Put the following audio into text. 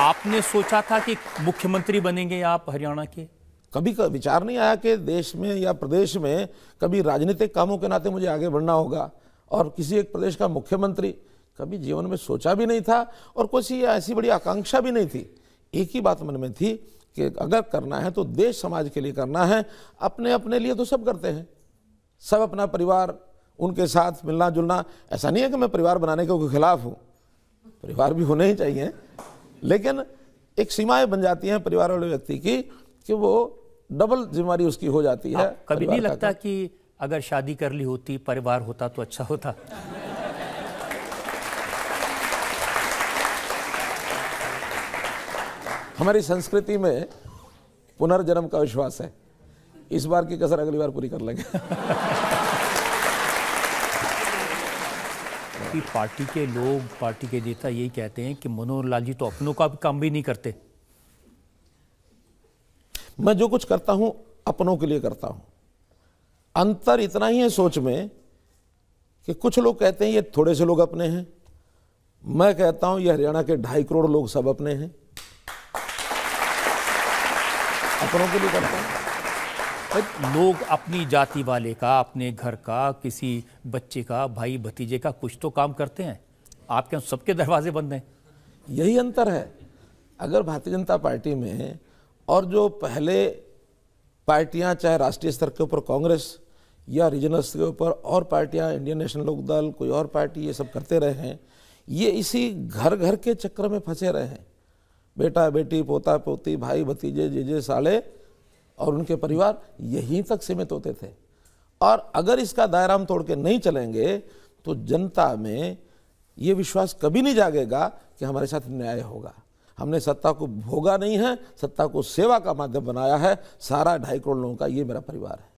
आपने सोचा था कि मुख्यमंत्री बनेंगे आप हरियाणा के कभी का विचार नहीं आया कि देश में या प्रदेश में कभी राजनीतिक कामों के नाते मुझे आगे बढ़ना होगा और किसी एक प्रदेश का मुख्यमंत्री कभी जीवन में सोचा भी नहीं था और कुछ ऐसी बड़ी आकांक्षा भी नहीं थी एक ही बात मन में थी कि अगर करना है तो देश समाज के लिए करना है अपने अपने लिए तो सब करते हैं सब अपना परिवार उनके साथ मिलना जुलना ऐसा नहीं है कि मैं परिवार बनाने के खिलाफ हूँ परिवार भी होने ही चाहिए लेकिन एक सीमाएं बन जाती हैं परिवार वाले व्यक्ति की कि वो डबल जिम्मेवारी उसकी हो जाती है हाँ, कभी नहीं लगता कि अगर शादी कर ली होती परिवार होता तो अच्छा होता हमारी संस्कृति में पुनर्जन्म का विश्वास है इस बार की कसर अगली बार पूरी कर लेंगे आपकी पार्टी के लोग पार्टी के नेता यही कहते हैं कि मनोहर लाल जी तो अपनों का काम भी नहीं करते मैं जो कुछ करता हूं अपनों के लिए करता हूं अंतर इतना ही है सोच में कि कुछ लोग कहते हैं ये थोड़े से लोग अपने हैं मैं कहता हूं ये हरियाणा के ढाई करोड़ लोग सब अपने हैं अपनों के लिए करता हूं लोग अपनी जाति वाले का अपने घर का किसी बच्चे का भाई भतीजे का कुछ तो काम करते हैं आपके यहाँ सबके दरवाजे बंद हैं यही अंतर है अगर भारतीय जनता पार्टी में और जो पहले पार्टियां चाहे राष्ट्रीय स्तर के ऊपर कांग्रेस या रीजनल स्तर के ऊपर और पार्टियां इंडियन नेशनल लोक दल कोई और पार्टी ये सब करते रहे हैं ये इसी घर घर के चक्कर में फंसे रहे हैं बेटा बेटी पोता पोती भाई भतीजे जे साले और उनके परिवार यहीं तक सीमित होते थे और अगर इसका दायरा हम तोड़ के नहीं चलेंगे तो जनता में ये विश्वास कभी नहीं जागेगा कि हमारे साथ न्याय होगा हमने सत्ता को भोगा नहीं है सत्ता को सेवा का माध्यम बनाया है सारा ढाई करोड़ लोगों का ये मेरा परिवार है